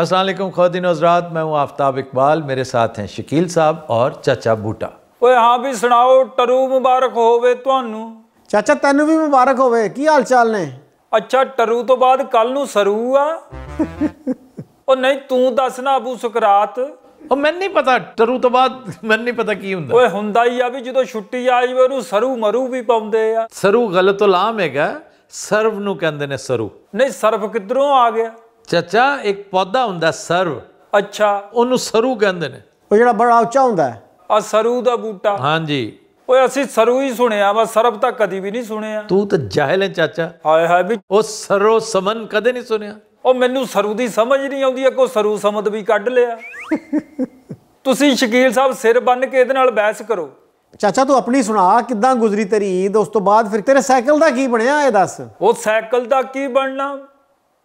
असलम खातिन हजरात मैं हूँ आफ्ताब इकबाल मेरे साथ हैं शकील साहब और ਚਾਚਾ ਬੂਟਾ ਓਏ ਹਾਂ ਵੀ ਸੁਣਾਓ ਟਰੂ ਮੁਬਾਰਕ ਹੋਵੇ ਤੁਹਾਨੂੰ ਚਾਚਾ ਤੈਨੂੰ ਵੀ ਮੁਬਾਰਕ ਹੋਵੇ ਕੀ ਹਾਲ ਚਾਲ ਨੇ ਅੱਛਾ ਟਰੂ ਤੋਂ ਬਾਅਦ ਕੱਲ ਨੂੰ ਸਰੂ ਆ ਉਹ ਨਹੀਂ ਤੂੰ ਦੱਸ ਨਾ ਅਬੂ ਸੁਕਰਾਤ ਉਹ ਮੈਨੂੰ ਨਹੀਂ ਪਤਾ ਟਰੂ ਤੋਂ ਬਾਅਦ ਮੈਨੂੰ ਨਹੀਂ ਪਤਾ ਕੀ ਹੁੰਦਾ ਓਏ ਹੁੰਦਾ ਹੀ ਆ ਵੀ ਜਦੋਂ ਛੁੱਟੀ ਆ ਜਾਵੇ ਉਹਨੂੰ ਸਰੂ ਮਰੂ ਵੀ ਪਾਉਂਦੇ ਆ ਸਰੂ ਗਲਤ ਉਲਾਮ ਹੈਗਾ ਸਰਵ ਨੂੰ ਕਹਿੰਦੇ ਨੇ ਸਰੂ ਨਹੀਂ ਸਰਫ ਕਿੱਧਰੋਂ ਆ ਗਿਆ ਚਾਚਾ ਇੱਕ ਪੌਦਾ ਹੁੰਦਾ ਸਰਵ ਅੱਛਾ ਉਹਨੂੰ ਸਰੂ ਕਹਿੰਦੇ ਨੇ ਉਹ ਜਿਹੜਾ ਬੜਾ ਉੱਚਾ ਹੁੰਦਾ ਹੈ ਆ ਸਰੂ ਦਾ ਬੂਟਾ ਹਾਂਜੀ ਓਏ ਅਸੀਂ ਸਰੂ ਹੀ ਸੁਣਿਆ ਵਾ ਸਰਬ ਤਾਂ ਕਦੀ ਵੀ ਨਹੀਂ ਸੁਣਿਆ ਤੂੰ ਤਾਂ ਜਾਹਲ ਹੈ ਚਾਚਾ ਹਾਏ ਹਾਏ ਵੀ ਉਹ ਸਰੋ ਸਮਨ ਕਦੇ ਨਹੀਂ ਸੁਣਿਆ ਉਹ ਮੈਨੂੰ ਸਰੂ ਦੀ ਸਮਝ ਨਹੀਂ ਆਉਂਦੀ ਕੋ ਸਰੂ ਸਮਦ ਵੀ ਕੱਢ ਲਿਆ ਤੁਸੀਂ ਸ਼ਕੀਲ ਸਾਹਿਬ ਸਿਰ ਬੰਨ ਕੇ ਇਹਦੇ ਨਾਲ ਬਹਿਸ ਕਰੋ ਚਾਚਾ ਤੂੰ ਆਪਣੀ ਸੁਣਾ ਕਿਦਾਂ ਗੁਜ਼ਰੀ ਤੇਰੀ ਈਦ ਉਸ ਤੋਂ ਬਾਅਦ ਫਿਰ ਤੇਰੇ ਸਾਈਕਲ ਦਾ ਕੀ ਬਣਿਆ ਇਹ ਦੱਸ ਉਹ ਸਾਈਕਲ ਦਾ ਕੀ ਬਣਨਾ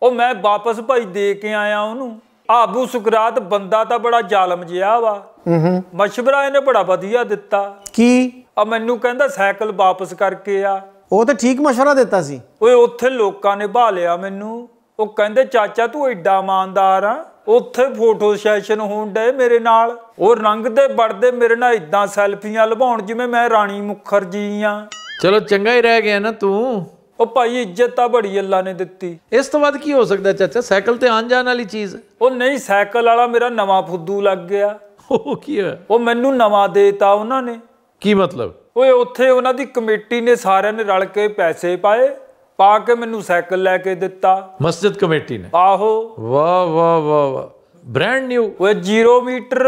ਉਹ ਮੈਂ ਵਾਪਸ ਭਾਈ ਦੇ ਕੇ ਆਇਆ ਉਹਨੂੰ ਆਬੂ ਸੁਕਰਾਤ ਬੰਦਾ ਤਾਂ ਬੜਾ ਜ਼ਾਲਮ ਜਿਹਾ ਵਾ ਹੂੰ ਮਸ਼ਵਰਾ ਇਹਨੇ ਬੜਾ ਵਧੀਆ ਦਿੱਤਾ ਕੀ ਆ ਮੈਨੂੰ ਕਹਿੰਦਾ ਸਾਈਕਲ ਵਾਪਸ ਕਰਕੇ ਆ ਉਹ ਤਾਂ ਠੀਕ ਮਸ਼ਵਰਾ ਦਿੱਤਾ ਸੀ ਓਏ ਉੱਥੇ ਲੋਕਾਂ ਨੇ ਭਾ ਲਿਆ ਮੈਨੂੰ ਉਹ ਕਹਿੰਦੇ ਚਾਚਾ ਤੂੰ ਐਡਾ ਇਮਾਨਦਾਰ ਆ ਉੱਥੇ ਫੋਟੋ ਸੈਸ਼ਨ ਹੋਣ ਡੇ ਮੇਰੇ ਨਾਲ ਉਹ ਰੰਗ ਦੇ ਵੜਦੇ ਮੇਰੇ ਨਾਲ ਇਦਾਂ ਸੈਲਫੀਆਂ ਲਵਾਉਣ ਜਿਵੇਂ ਮੈਂ ਰਾਣੀ ਮੁਖਰਜੀ ਆ ਚਲੋ ਚੰਗਾ ਹੀ ਰਹਿ ਗਿਆ ਨਾ ਤੂੰ ਉਹ ਭਾਈ ਇੱਜ਼ਤ ਤਾਂ ਬੜੀ ਅੱਲਾ ਨੇ ਦਿੱਤੀ ਇਸ ਤੋਂ ਬਾਅਦ ਕੀ ਹੋ ਸਕਦਾ ਚਾਚਾ ਸਾਈਕਲ ਤੇ ਆਣ ਜਾਣ ਵਾਲੀ ਚੀਜ਼ ਉਹ ਨਹੀਂ ਸਾਈਕਲ ਵਾਲਾ ਮੇਰਾ ਨਵਾਂ ਫੁੱਦੂ ਲੱਗ ਗਿਆ ਉਹ ਕੀ ਹੈ ਉਹ ਮੈਨੂੰ ਨਵਾਂ ਦੇਤਾ ਉਹਨਾਂ ਨੇ ਕੀ ਮਤਲਬ ਓਏ ਉੱਥੇ ਉਹਨਾਂ ਦੀ ਕਮੇਟੀ ਨੇ ਸਾਰਿਆਂ ਨੇ ਰਲ ਕੇ ਪੈਸੇ ਪਾਏ ਪਾ ਕੇ ਮੈਨੂੰ ਸਾਈਕਲ ਲੈ ਕੇ ਦਿੱਤਾ ਮਸਜਿਦ ਕਮੇਟੀ ਨੇ ਆਹੋ ਵਾਹ ਵਾਹ ਵਾਹ ਵਾਹ ਬ੍ਰਾਂਡ ਨਿਊ ਓਏ 0 ਮੀਟਰ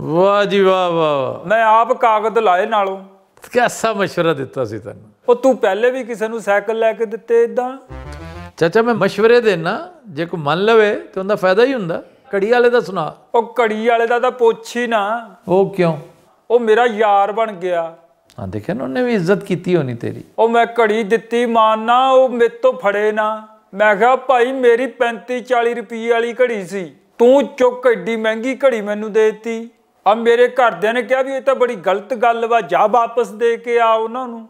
ਵਾਹ ਜੀ ਵਾਹ ਵਾਹ ਵਾਹ। ਮੈਂ ਆਪ ਕਾਗਜ਼ ਲਾਏ ਨਾਲੋਂ ਕਿਹਦਾ ਮਸ਼ਵਰਾ ਦਿੱਤਾ ਸੀ ਤੈਨੂੰ ਉਹ ਤੂੰ ਪਹਿਲੇ ਵੀ ਕਿਸੇ ਨੂੰ ਸਾਈਕਲ ਲੈ ਕੇ ਦਿੱਤੇ ਇਦਾਂ ਚਾਚਾ ਮੈਂ مشਵਰੇ ਦੇਣਾ ਜੇ ਕੋ ਮੰਨ ਲਵੇ ਤੇ ਉਹਦਾ ਫਾਇਦਾ ਹੀ ਹੁੰਦਾ ਕੜੀ ਵਾਲੇ ਦਾ ਸੁਣਾ ਉਹ ਕੜੀ ਵਾਲੇ ਦਾ ਤਾਂ ਪੁੱਛ ਹੀ ਨਾ ਉਹ ਕਿਉਂ ਉਹ ਮੇਰਾ ਯਾਰ ਬਣ ਗਿਆ ਹਾਂ ਦੇਖਿਆ ਨਾ ਉਹਨੇ ਵੀ ਇੱਜ਼ਤ ਕੀਤੀ ਹੋਣੀ ਤੇਰੀ ਉਹ ਮੈਂ ਘੜੀ ਦਿੱਤੀ ਮਾਨਾ ਉਹ ਮੇਰੇ ਤੋਂ ਫੜੇ ਨਾ ਮੈਂ ਕਿਹਾ ਭਾਈ ਮੇਰੀ 35 40 ਰੁਪਏ ਵਾਲੀ ਘੜੀ ਸੀ ਤੂੰ ਚੁੱਕ ਐਡੀ ਮਹਿੰਗੀ ਘੜੀ ਮੈਨੂੰ ਦੇ ਦਿੱਤੀ ਆ ਮੇਰੇ ਘਰਦਿਆਂ ਨੇ ਕਿਹਾ ਵੀ ਇਹ ਤਾਂ ਬੜੀ ਗਲਤ ਗੱਲ ਵਾ ਜਾ ਵਾਪਸ ਦੇ ਕੇ ਆ ਉਹਨਾਂ ਨੂੰ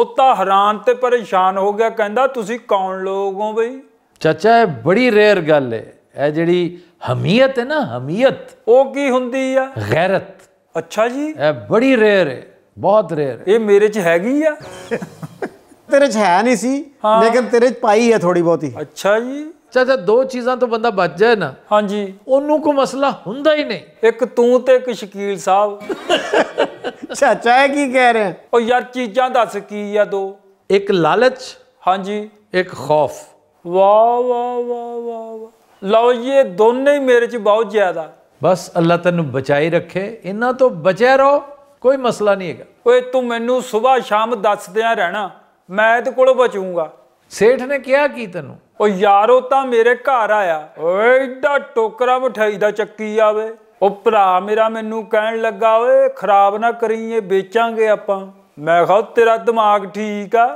ਉਹ ਤਾਂ ਹੈਰਾਨ ਤੇ ਪਰੇਸ਼ਾਨ ਹੋ ਗਿਆ ਕਹਿੰਦਾ ਤੁਸੀਂ ਕੌਣ ਲੋਗ ਹੋ ਬਈ ਚਾਚਾ ਇਹ ਬੜੀ ਰੇਅਰ ਗੱਲ ਹੈ ਇਹ ਜਿਹੜੀ ਹਮੀਅਤ ਹੈ ਨਾ ਹਮੀਅਤ ਉਹ ਕੀ ਹੁੰਦੀ ਆ ਗੈਰਤ ਅੱਛਾ ਜੀ ਇਹ ਬੜੀ ਰੇਅਰ ਹੈ ਬਹੁਤ ਰੇਅਰ ਇਹ ਮੇਰੇ 'ਚ ਹੈਗੀ ਆ ਤੇਰੇ 'ਚ ਹੈ ਨਹੀਂ ਸੀ ਲੇਕਿਨ ਤੇਰੇ 'ਚ ਪਾਈ ਹੈ ਥੋੜੀ ਬਹੁਤੀ ਅੱਛਾ ਜੀ ਚਾਚਾ ਦੋ ਚੀਜ਼ਾਂ ਤੋਂ ਬੰਦਾ ਬਚ ਜਾਏ ਨਾ ਹਾਂਜੀ ਉਹਨੂੰ ਕੋ ਮਸਲਾ ਹੁੰਦਾ ਹੀ ਨਹੀਂ ਇੱਕ ਤੂੰ ਤੇ ਇੱਕ ਸ਼ਕੀਲ ਸਾਹਿਬ ਚਾਚਾ ਇਹ ਕੀ ਕਹਿ ਰਹੇ ਉਹ ਯਾਰ ਚੀਜ਼ਾਂ ਦੱਸ ਕੀ ਆ ਦੋ ਇੱਕ ਲਾਲਚ ਹਾਂਜੀ ਇੱਕ ਖੌਫ ਵਾ ਵਾ ਵਾ ਵਾ ਲਓ ਇਹ ਦੋਨੇ ਹੀ ਮੇਰੇ 'ਚ ਬਹੁਤ ਜ਼ਿਆਦਾ ਬਸ ਅੱਲਾ ਤੈਨੂੰ ਬਚਾਈ ਰੱਖੇ ਇਹਨਾਂ ਤੋਂ ਬਚਿਆ ਰਹੋ ਕੋਈ ਮਸਲਾ ਨਹੀਂ ਹੈਗਾ ਓਏ ਤੂੰ ਮੈਨੂੰ ਸਵੇਰ ਸ਼ਾਮ ਦੱਸਦਿਆਂ ਰਹਿਣਾ ਮੈਂ ਤੇ ਕੋਲੋਂ ਬਚੂੰਗਾ ਸੇਠ ਨੇ ਕਿਹਾ ਕੀ ਤੈਨੂੰ ਉਹ ਯਾਰੋ ਤਾਂ ਮੇਰੇ ਘਰ ਆਇਆ ਓਏ ਏਡਾ ਟੋਕਰਾ ਮਠਾਈ ਦਾ ਚੱਕੀ ਆਵੇ ਉਹ ਭਰਾ ਮੇਰਾ ਮੈਨੂੰ ਕਹਿਣ ਲੱਗਾ ਓਏ ਖਰਾਬ ਨਾ ਕਰੀਏ ਵੇਚਾਂਗੇ ਆਪਾਂ ਮੈਂ ਕਿਹਾ ਤੇਰਾ ਦਿਮਾਗ ਠੀਕ ਆ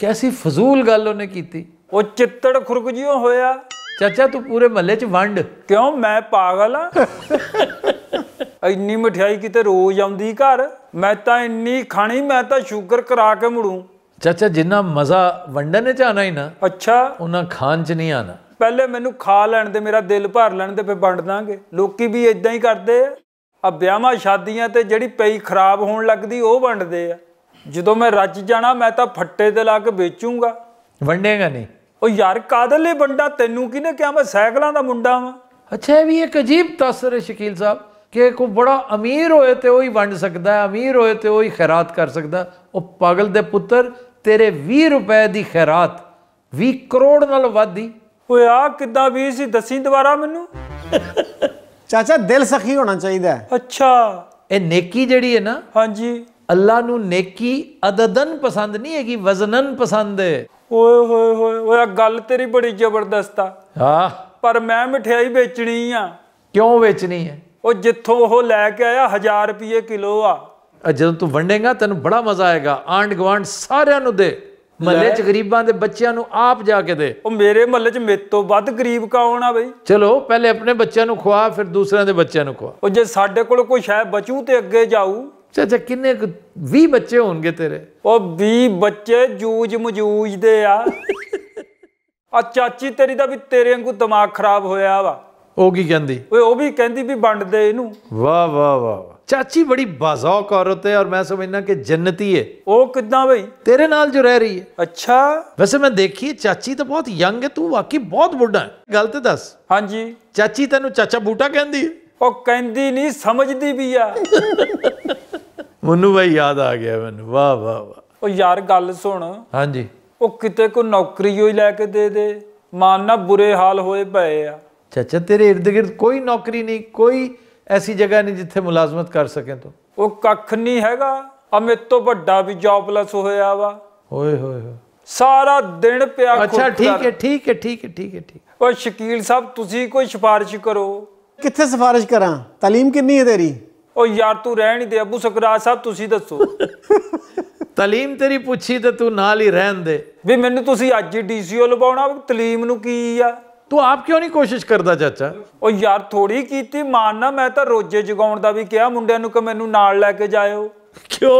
ਕੈਸੀ ਫਜ਼ੂਲ ਗੱਲ ਉਹਨੇ ਕੀਤੀ ਉਹ ਚਿੱਤੜ ਖੁਰਕ ਜਿਉ ਹੋਇਆ ਚਾਚਾ ਤੂੰ ਪੂਰੇ ਮਹੱਲੇ 'ਚ ਵੰਡ ਕਿਉਂ ਮੈਂ ਪਾਗਲ ਆ ਇੰਨੀ ਮਠਿਆਈ ਕਿਤੇ ਰੋਜ਼ ਆਉਂਦੀ ਘਰ ਮੈਂ ਤਾਂ ਇੰਨੀ ਖਾਣੀ ਮੈਂ ਤਾਂ ਸ਼ੂਗਰ ਕਰਾ ਕੇ ਮੜੂ ਚਾਚਾ ਜਿੰਨਾ ਮਜ਼ਾ ਵੰਡਣ ਚ ਆਣਾ ਹੀ ਨਾ ਅੱਛਾ ਉਹਨਾਂ ਖਾਣ ਚ ਨਹੀਂ ਆਣਾ ਪਹਿਲੇ ਮੈਨੂੰ ਖਾ ਲੈਣ ਦੇ ਮੇਰਾ ਦਿਲ ਭਰ ਲੈਣ ਦੇ ਫਿਰ ਵੰਡ ਦਾਂਗੇ ਲੋਕੀ ਵੀ ਇਦਾਂ ਹੀ ਕਰਦੇ ਆ ਆ ਵਿਆਹਾਂ ਸ਼ਾਦੀਆਂ ਤੇ ਜਿਹੜੀ ਪਈ ਖਰਾਬ ਹੋਣ ਲੱਗਦੀ ਉਹ ਵੰਡਦੇ ਆ ਜਦੋਂ ਮੈਂ ਰੱਜ ਜਾਣਾ ਮੈਂ ਤਾਂ ਫੱਟੇ ਤੇ ਲਾ ਕੇ ਵੇਚੂੰਗਾ ਵੰਡੇਗਾ ਨਹੀਂ ਉਹ ਯਾਰ ਕਾਦਲ ਲਈ ਵੰਡਾ ਤੈਨੂੰ ਕਿਨੇ ਕਿਹਾ ਮੈਂ ਸਾਈਕਲਾਂ ਦਾ ਮੁੰਡਾ ਵਾਂ ਅੱਛਾ ਇਹ ਵੀ ਇੱਕ ਅਜੀਬ ਤਸਰ ਹੈ ਸ਼ਕੀਲ ਸਾਹਿਬ ਕਿ ਕੋ ਬੜਾ ਅਮੀਰ ਹੋਏ ਤੇ ਉਹ ਹੀ ਵੰਡ ਸਕਦਾ ਹੈ ਅਮੀਰ ਹੋਏ ਤੇ ਉਹ ਹੀ ਖੈਰਾਤ ਕਰ ਸਕਦਾ ਉਹ ਪਾਗਲ ਦੇ ਪੁੱਤਰ ਤੇਰੇ 20 ਰੁਪਏ ਦੀ ਖੈਰਾਤ 20 ਕਰੋੜ ਨਾਲ ਵਧੀ ਓਏ ਆ ਕਿੱਦਾਂ ਵੀ ਸੀ ਦੱਸੀ ਦੁਬਾਰਾ ਮੈਨੂੰ ਚਾਚਾ ਦਿਲ ਸਖੀ ਹੋਣਾ ਚਾਹੀਦਾ ਹੈ ਅੱਛਾ ਇਹ ਨੇਕੀ ਜਿਹੜੀ ਹੈ ਨਾ ਹਾਂਜੀ ਅੱਲਾ ਨੂੰ ਨੇਕੀ ਅਦਦਨ ਪਸੰਦ ਨਹੀਂ ਹੈਗੀ ਵਜ਼ਨਨ ਪਸੰਦ ਹੈ ਓਏ ਹੋਏ ਹੋਏ ਓਏ ਆ ਗੱਲ ਤੇਰੀ ਬੜੀ ਜ਼ਬਰਦਸਤ ਆ ਹਾਂ ਪਰ ਮੈਂ ਮਠਿਆਈ ਵੇਚਣੀ ਆ ਕਿਉਂ ਵੇਚਣੀ ਹੈ ਉਹ ਜਿੱਥੋਂ ਉਹ ਲੈ ਕੇ ਆਇਆ 1000 ਰੁਪਏ ਕਿਲੋ ਆ ਜਦੋਂ ਤੂੰ ਵੰਡੇਗਾ ਤੈਨੂੰ ਬੜਾ ਮਜ਼ਾ ਆਏਗਾ ਆਂਡ ਗਵਾਂਡ ਸਾਰਿਆਂ ਨੂੰ ਦੇ ਮਹੱਲੇ 'ਚ ਗਰੀਬਾਂ ਦੇ ਬੱਚਿਆਂ ਨੂੰ ਆਪ ਜਾ ਕੇ ਦੇ ਉਹ ਮੇਰੇ ਮਹੱਲੇ 'ਚ ਮੇਰੇ ਤੋਂ ਵੱਧ ਗਰੀਬ ਕੌਣ ਆ ਬਈ ਚਲੋ ਪਹਿਲੇ ਆਪਣੇ ਬੱਚਿਆਂ ਨੂੰ ਖਵਾ ਫਿਰ ਦੂਸਰਿਆਂ ਦੇ ਬੱਚਿਆਂ ਨੂੰ ਖਵਾ ਉਹ ਜੇ ਸਾਡੇ ਕੋਲ ਕੋਈ ਸ਼ਾਇ ਬਚੂ ਤੇ ਅੱਗੇ ਜਾਊ ਚਾਚਾ ਕਿੰਨੇ 20 ਬੱਚੇ ਹੋਣਗੇ ਤੇਰੇ ਉਹ 20 ਬੱਚੇ ਜੂਜ ਮਜੂਜ ਦੇ ਆ ਆ ਚਾਚੀ ਤੇਰੀ ਦਾ ਵੀ ਤੇਰੇ ਵਾਂਗੂ ਦਿਮਾਗ ਖਰਾਬ ਹੋਇਆ ਵਾ ਉਹ ਕੀ ਕਹਿੰਦੀ ਓਏ ਉਹ ਵੀ ਕਹਿੰਦੀ ਵੀ ਵੰਡ ਦੇ ਇਹਨੂੰ ਵਾ ਵਾ ਵਾ ਚਾਚੀ ਬੜੀ ਬਾਜ਼ੌਕ ਔਰਤ ਹੈ ਔਰ ਮੈਂ ਸਮਝਣਾ ਕਿ ਜੰਨਤੀ ਹੈ ਉਹ ਕਿਦਾਂ ਬਈ ਤੇਰੇ ਨਾਲ ਜੋ ਰਹਿ ਰਹੀ ਹੈ ਅੱਛਾ ਵੈਸੇ ਮੈਂ ਦੇਖੀ ਚਾਚੀ ਤਾਂ ਬਹੁਤ ਯੰਗ ਹੈ ਤੂੰ ਵਾਕਈ ਬਹੁਤ ਬੁੱਢਾ ਹੈ ਗੱਲ ਤੇ ਦੱਸ ਹਾਂਜੀ ਚਾਚੀ ਤੈਨੂੰ ਚਾਚਾ ਬੂਟਾ ਕਹਿੰਦੀ ਹੈ ਉਹ ਕਹਿੰਦੀ ਨਹੀਂ ਸਮਝਦੀ ਵੀ ਆ ਮੈਨੂੰ ਬਈ ਯਾਦ ਆ ਗਿਆ ਮੈਨੂੰ ਵਾਹ ਵਾਹ ਵਾਹ ਉਹ ਯਾਰ ਗੱਲ ਸੁਣ ਹਾਂਜੀ ਉਹ ਕਿਤੇ ਕੋ ਨੌਕਰੀ ਹੋਈ ਲੈ ਕੇ ਦੇ ਦੇ ਮਾਨ ਨਾ ਬੁਰੇ ਹਾਲ ਹੋਏ ਪਏ ਆ ਚਾਚਾ ਤੇਰੇ ird-gird ਕੋਈ ਨੌਕਰੀ ਨਹੀਂ ਕੋਈ ਐਸੀ ਜਗ੍ਹਾ ਨਹੀਂ ਜਿੱਥੇ ਮੁਲਾਜ਼ਮਤ ਕਰ ਸਕੇ ਤੋ ਉਹ ਕੱਖ ਨਹੀਂ ਹੈਗਾ ਅਮਿਤ ਤੋਂ ਵੱਡਾ ਵੀ ਜੌਬਲੈਸ ਹੋਇਆ ਵਾ ਓਏ ਹੋਏ ਹੋਏ ਸਾਰਾ ਦਿਨ ਪਿਆ ਅੱਛਾ ਠੀਕ ਹੈ ਠੀਕ ਹੈ ਠੀਕ ਹੈ ਠੀਕ ਹੈ ਠੀਕ ਓ ਸ਼ਕੀਲ ਸਾਹਿਬ ਤੁਸੀਂ ਕੋਈ ਸਿਫਾਰਿਸ਼ ਕਰੋ ਕਿੱਥੇ ਸਿਫਾਰਿਸ਼ ਕਰਾਂ ਤਾਲੀਮ ਕਿੰਨੀ ਹੈ ਤੇਰੀ ਓ ਯਾਰ ਤੂੰ ਰਹਿਣ ਹੀ ਦੇ ਅਬੂ ਸਕਰਾਜ ਸਾਹਿਬ ਤੁਸੀਂ ਦੱਸੋ ਤਾਲੀਮ ਤੇਰੀ ਪੁੱਛੀ ਤੇ ਤੂੰ ਨਾਲ ਹੀ ਰਹਿਣ ਦੇ ਵੀ ਮੈਨੂੰ ਤੁਸੀਂ ਅੱਜ ਡੀਸੀਓ ਲਵਾਉਣਾ ਤਾਲੀਮ ਨੂੰ ਕੀ ਆ ਤੂੰ ਆਪ ਕਿਉਂ ਨਹੀਂ ਕੋਸ਼ਿਸ਼ ਕਰਦਾ ਚਾਚਾ ਉਹ ਯਾਰ ਥੋੜੀ ਕੀਤੀ ਮਾਨਣਾ ਮੈਂ ਤਾਂ ਰੋਜੇ ਜਗਾਉਣ ਦਾ ਵੀ ਕਿਹਾ ਮੁੰਡਿਆਂ ਨੂੰ ਕਿ ਮੈਨੂੰ ਨਾਲ ਲੈ ਕੇ ਜਾਇਓ ਕਿਉਂ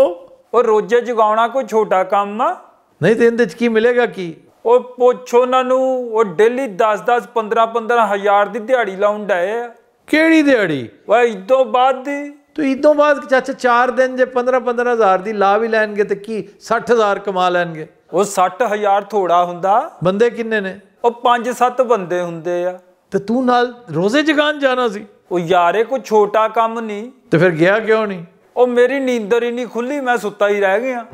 ਉਹ ਰੋਜੇ ਜਗਾਉਣਾ ਕੋਈ ਛੋਟਾ ਕੰਮ ਆ ਨਹੀਂ ਤੇ ਇਹਦੇ ਚ ਕੀ ਮਿਲੇਗਾ ਕੀ ਉਹ ਪੁੱਛੋ ਉਹਨਾਂ ਨੂੰ ਉਹ ਡੇਲੀ 10 10 15 15 ਹਜ਼ਾਰ ਦੀ ਦਿਹਾੜੀ ਲਾਉਂਦਾ ਆ ਕਿਹੜੀ ਦਿਹਾੜੀ ਵਾ ਇਦੋਂ ਬਾਅਦ ਦੀ ਤੂੰ ਇਦੋਂ ਬਾਅਦ ਚਾਚਾ 4 ਦਿਨ ਜੇ 15 15 ਹਜ਼ਾਰ ਦੀ ਲਾ ਵੀ ਲੈਣਗੇ ਤੇ ਕੀ 60000 ਕਮਾ ਲੈਣਗੇ ਉਹ 60000 ਥੋੜਾ ਹੁੰਦਾ ਬੰਦੇ ਕਿੰਨੇ ਨੇ ਉਹ 5-7 ਬੰਦੇ ਹੁੰਦੇ ਆ ਤੇ ਤੂੰ ਨਾਲ ਰੋਜ਼ੇ ਜਗਾਨ ਜਾਣਾ ਸੀ ਉਹ ਯਾਰੇ ਕੋਈ ਛੋਟਾ ਕੰਮ ਨਹੀਂ ਤੇ ਫਿਰ ਗਿਆ ਕਿਉਂ ਨਹੀਂ ਉਹ ਮੇਰੀ ਨੀਂਦਰ ਹੀ ਨਹੀਂ ਖੁੱਲੀ ਮੈਂ ਸੁੱਤਾ ਹੀ ਰਹਿ ਗਿਆ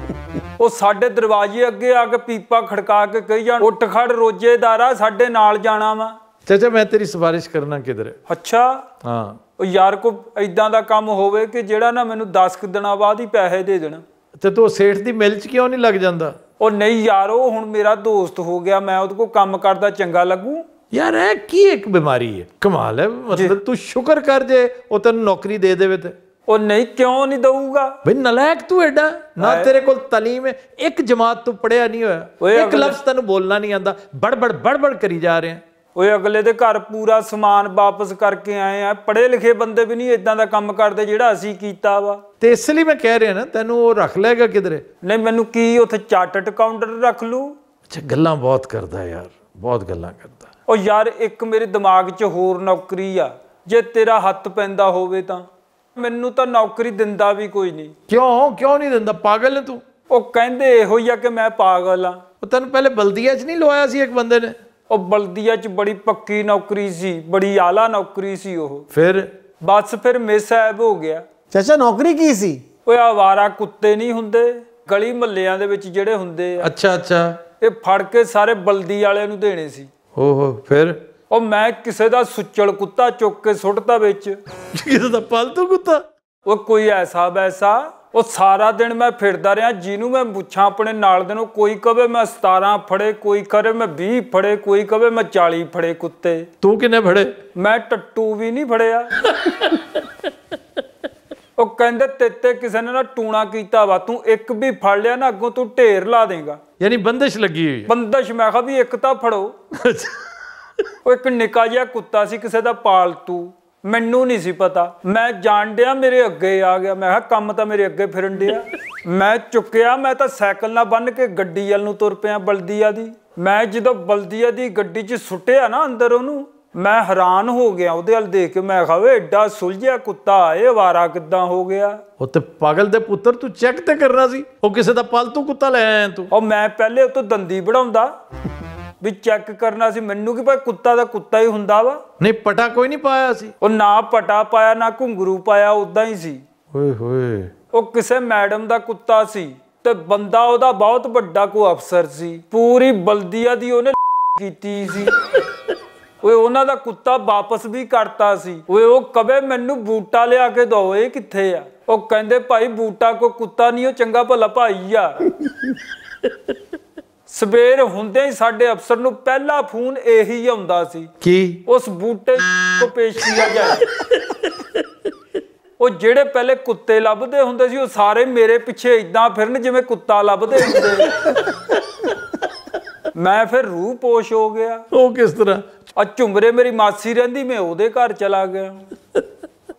ਉਹ ਸਾਡੇ ਦਰਵਾਜ਼ੇ ਅੱਗੇ ਆ ਕੇ ਪੀਪਾ ਖੜਕਾ ਕੇ ਕਹੀ ਜਾਣ ਉੱਠ ਖੜ ਰੋਜੇਦਾਰਾ ਸਾਡੇ ਨਾਲ ਜਾਣਾ ਵਾ ਚਾਚਾ ਮੈਂ ਤੇਰੀ ਸਵਾਰਿਸ਼ ਕਰਨਾ ਕਿਧਰ ਹੈ ਅੱਛਾ ਹਾਂ ਉਹ ਯਾਰ ਕੋ ਐਦਾਂ ਦਾ ਕੰਮ ਹੋਵੇ ਕਿ ਜਿਹੜਾ ਨਾ ਮੈਨੂੰ 10 ਦਿਨਾਂ ਬਾਅਦ ਹੀ ਪੈਸੇ ਦੇ ਦੇਣ ਤੇ ਤੂੰ ਸੇਠ ਦੀ ਮਿਲ ਚ ਕਿਉਂ ਨਹੀਂ ਲੱਗ ਜਾਂਦਾ ਉਹ ਨਹੀਂ ਯਾਰੋ ਹੁਣ ਮੇਰਾ ਦੋਸਤ ਹੋ ਗਿਆ ਮੈਂ ਉਹਦੇ ਕੋ ਕੰਮ ਕਰਦਾ ਚੰਗਾ ਲੱਗੂ ਯਾਰ ਇਹ ਕੀ ਇੱਕ ਬਿਮਾਰੀ ਹੈ ਕਮਾਲ ਹੈ ਮਤਲਬ ਤੂੰ ਸ਼ੁਕਰ ਕਰ ਜੇ ਉਹ ਤੈਨੂੰ ਨੌਕਰੀ ਦੇ ਦੇਵੇ ਤੇ ਉਹ ਨਹੀਂ ਕਿਉਂ ਨਹੀਂ ਦਊਗਾ ਬਈ ਨਲਾਇਕ ਤੂੰ ਐਡਾ ਨਾ ਤੇਰੇ ਕੋਲ ਤਾਲੀਮ ਹੈ ਇੱਕ ਜਮਾਤ ਤੂੰ ਪੜਿਆ ਨਹੀਂ ਹੋਇਆ ਇੱਕ ਲਫ਼ਜ਼ ਤੈਨੂੰ ਬੋਲਣਾ ਨਹੀਂ ਆਂਦਾ ਬੜਬੜ ਬੜਬੜ ਕਰੀ ਜਾ ਰਿਹਾ ਓਏ ਅਗਲੇ ਦੇ ਘਰ ਪੂਰਾ ਸਮਾਨ ਵਾਪਸ ਕਰਕੇ ਆਏ ਆ ਪੜ੍ਹੇ ਲਿਖੇ ਬੰਦੇ ਵੀ ਨਹੀਂ ਇਦਾਂ ਦਾ ਕੰਮ ਕਰਦੇ ਜਿਹੜਾ ਅਸੀਂ ਕੀਤਾ ਵਾ ਤੇ ਇਸ ਲਈ ਮੈਂ ਕਹਿ ਰਿਹਾ ਨਾ ਤੈਨੂੰ ਉਹ ਰੱਖ ਲੈਗਾ ਕਿਧਰੇ ਨਹੀਂ ਮੈਨੂੰ ਕੀ ਉੱਥੇ ਚਾਰਟਰਡ ਕਾਊਂਟਰ ਰੱਖ ਲੂ ਅੱਛਾ ਗੱਲਾਂ ਬਹੁਤ ਕਰਦਾ ਯਾਰ ਬਹੁਤ ਗੱਲਾਂ ਕਰਦਾ ਉਹ ਯਾਰ ਇੱਕ ਮੇਰੇ ਦਿਮਾਗ 'ਚ ਹੋਰ ਨੌਕਰੀ ਆ ਜੇ ਤੇਰਾ ਹੱਥ ਪੈਂਦਾ ਹੋਵੇ ਤਾਂ ਮੈਨੂੰ ਤਾਂ ਨੌਕਰੀ ਦਿੰਦਾ ਵੀ ਕੋਈ ਨਹੀਂ ਕਿਉਂ ਕਿਉਂ ਨਹੀਂ ਦਿੰਦਾ ਪਾਗਲ ਹੈ ਤੂੰ ਉਹ ਕਹਿੰਦੇ ਇਹੋ ਹੀ ਆ ਕਿ ਮੈਂ ਪਾਗਲ ਆ ਤੈਨੂੰ ਪਹਿਲੇ ਬਲਦੀਆ 'ਚ ਨਹੀਂ ਲਵਾਇਆ ਸੀ ਇੱਕ ਬੰਦੇ ਨੇ ਉਹ ਬਲਦੀਆ 'ਚ ਬੜੀ ਪੱਕੀ ਨੌਕਰੀ ਸੀ ਬੜੀ ਆਲਾ ਨੌਕਰੀ ਸੀ ਉਹ ਫਿਰ ਬਸ ਫਿਰ ਮਿਸ ਐਬ ਹੋ ਗਿਆ ਚਾਚਾ ਨੌਕਰੀ ਕੀ ਸੀ ਓਏ ਆਵਾਰਾ ਕੁੱਤੇ ਨਹੀਂ ਹੁੰਦੇ ਗਲੀ ਮੱਲਿਆਂ ਦੇ ਵਿੱਚ ਜਿਹੜੇ ਹੁੰਦੇ ਆ ਅੱਛਾ ਅੱਛਾ ਇਹ ਫੜ ਕੇ ਸਾਰੇ ਬਲਦੀ ਵਾਲਿਆਂ ਨੂੰ ਦੇਣੇ ਸੀ ਓਹੋ ਫਿਰ ਉਹ ਮੈਂ ਕਿਸੇ ਦਾ ਸੁੱਚਲ ਕੁੱਤਾ ਚੁੱਕ ਕੇ ਸੁੱਟਦਾ ਵਿੱਚ ਕਿਸੇ ਦਾ ਪਾਲਤੂ ਕੁੱਤਾ ਉਹ ਕੋਈ ਐਸਾ ਬੈਸਾ ਉਹ ਸਾਰਾ ਦਿਨ ਮੈਂ ਫਿਰਦਾ ਰਿਆਂ ਜਿਹਨੂੰ ਮੈਂ ਪੁੱਛਾਂ ਆਪਣੇ ਨਾਲ ਦੇ ਨੂੰ ਕੋਈ ਕਵੇ ਮੈਂ 17 ਫੜੇ ਕੋਈ ਕਰੇ ਮੈਂ 20 ਫੜੇ ਕੋਈ ਕਵੇ ਮੈਂ 40 ਫੜੇ ਕੁੱਤੇ ਤੂੰ ਕਿੰਨੇ ਫੜੇ ਮੈਂ ਟੱਟੂ ਵੀ ਨਹੀਂ ਫੜਿਆ ਉਹ ਕਹਿੰਦੇ ਤੇਤੇ ਕਿਸੇ ਨੇ ਨਾ ਟੂਣਾ ਕੀਤਾ ਵਾ ਤੂੰ ਇੱਕ ਵੀ ਫੜ ਲਿਆ ਨਾ ਅੱਗੋਂ ਤੂੰ ਢੇਰ ਲਾ ਦੇਗਾ ਯਾਨੀ ਬੰਦਿਸ਼ ਲੱਗੀ ਹੋਈ ਹੈ ਮੈਂ ਕਿਹਾ ਵੀ ਇੱਕ ਤਾਂ ਫੜੋ ਉਹ ਇੱਕ ਨਿਕਾ ਜਿਹਾ ਕੁੱਤਾ ਸੀ ਕਿਸੇ ਦਾ ਪਾਲਤੂ ਮੈਨੂੰ ਨਹੀਂ ਸੀ ਪਤਾ ਮੈਂ ਜਾਣ ਮੇਰੇ ਅੱਗੇ ਆ ਗਿਆ ਮੈਂ ਕਿਹਾ ਕੰਮ ਤਾਂ ਮੇਰੇ ਅੱਗੇ ਫਿਰਨ ਡਿਆ ਮੈਂ ਚੁੱਕਿਆ ਮੈਂ ਤਾਂ ਸਾਈਕਲ ਨਾਲ ਬੰਨ ਕੇ ਗੱਡੀ ਵੱਲ ਨੂੰ ਤੁਰ ਪਿਆ ਬਲਦੀਆ ਦੀ ਮੈਂ ਜਦੋਂ ਬਲਦੀਆ ਦੀ ਗੱਡੀ 'ਚ ਸੁੱਟਿਆ ਨਾ ਅੰਦਰ ਉਹਨੂੰ ਮੈਂ ਹੈਰਾਨ ਹੋ ਗਿਆ ਉਹਦੇ ਵੱਲ ਦੇਖ ਕੇ ਮੈਂ ਕਿਹਾ ਵੇ ਐਡਾ ਸੁਲਝਿਆ ਕੁੱਤਾ ਇਹ ਵਾਰਾ ਕਿੱਦਾਂ ਹੋ ਗਿਆ ਉਹ ਤੇ ਪਾਗਲ ਦੇ ਪੁੱਤਰ ਤੂੰ ਚੈੱਕ ਤੇ ਕਰਨਾ ਸੀ ਉਹ ਕਿਸੇ ਦਾ ਪਾਲਤੂ ਕੁੱਤਾ ਲੈ ਆਇਆ ਤੂੰ ਉਹ ਮੈਂ ਪਹਿਲੇ ਉਹ ਤੋਂ ਦੰਦੀ ਬੜਾਉਂਦਾ ਵੀ ਚੈੱਕ ਕਰਨਾ ਸੀ ਮੈਨੂੰ ਕਿ ਭਾਈ ਕੁੱਤਾ ਦਾ ਕੁੱਤਾ ਹੀ ਹੁੰਦਾ ਵਾ ਨਹੀਂ ਪਟਾ ਕੋਈ ਨਹੀਂ ਪਾਇਆ ਸੀ ਉਹ ਨਾ ਪਟਾ ਪਾਇਆ ਨਾ ਘੁੰਗਰੂ ਪਾਇਆ ਉਦਾਂ ਹੀ ਸੀ ਓਏ ਹੋਏ ਉਹ ਕਿਸੇ ਮੈਡਮ ਦਾ ਕੁੱਤਾ ਸੀ ਤੇ ਬੰਦਾ ਉਹਦਾ ਬਹੁਤ ਵੱਡਾ ਕੋ ਅਫਸਰ ਸੀ ਪੂਰੀ ਬਲਦੀਆ ਦੀ ਉਹਨੇ ਕੀਤੀ ਸੀ ਓਏ ਉਹਨਾਂ ਦਾ ਕੁੱਤਾ ਵਾਪਸ ਵੀ ਕਰਤਾ ਸੀ ਓਏ ਉਹ ਕਵੇ ਮੈਨੂੰ ਬੂਟਾ ਲਿਆ ਕੇ ਦੋ ਇਹ ਕਿੱਥੇ ਆ ਉਹ ਕਹਿੰਦੇ ਭਾਈ ਬੂਟਾ ਕੋ ਕੁੱਤਾ ਨਹੀਂ ਉਹ ਚੰਗਾ ਭਲਾ ਭਾਈ ਆ ਸਵੇਰ ਹੁੰਦੇ ਹੀ ਸਾਡੇ ਅਫਸਰ ਨੂੰ ਪਹਿਲਾ ਫੋਨ ਇਹੀ ਆਉਂਦਾ ਸੀ ਕੀ ਉਸ ਬੂਟੇ ਕੋ ਪੇਸ਼ ਕੀਤਾ ਜਾਏ ਉਹ ਜਿਹੜੇ ਪਹਿਲੇ ਕੁੱਤੇ ਲੱਭਦੇ ਹੁੰਦੇ ਸੀ ਉਹ ਸਾਰੇ ਮੇਰੇ ਪਿੱਛੇ ਇਦਾਂ ਫਿਰਨ ਜਿਵੇਂ ਕੁੱਤਾ ਲੱਭਦੇ ਹੁੰਦੇ ਮੈਂ ਫਿਰ ਰੂਹ ਪੋਸ਼ ਹੋ ਗਿਆ ਉਹ ਕਿਸ ਤਰ੍ਹਾਂ ਆ ਝੁੰਮਰੇ ਮੇਰੀ ਮਾਸੀ ਰਹਿੰਦੀ ਮੈਂ ਉਹਦੇ ਘਰ ਚਲਾ ਗਿਆ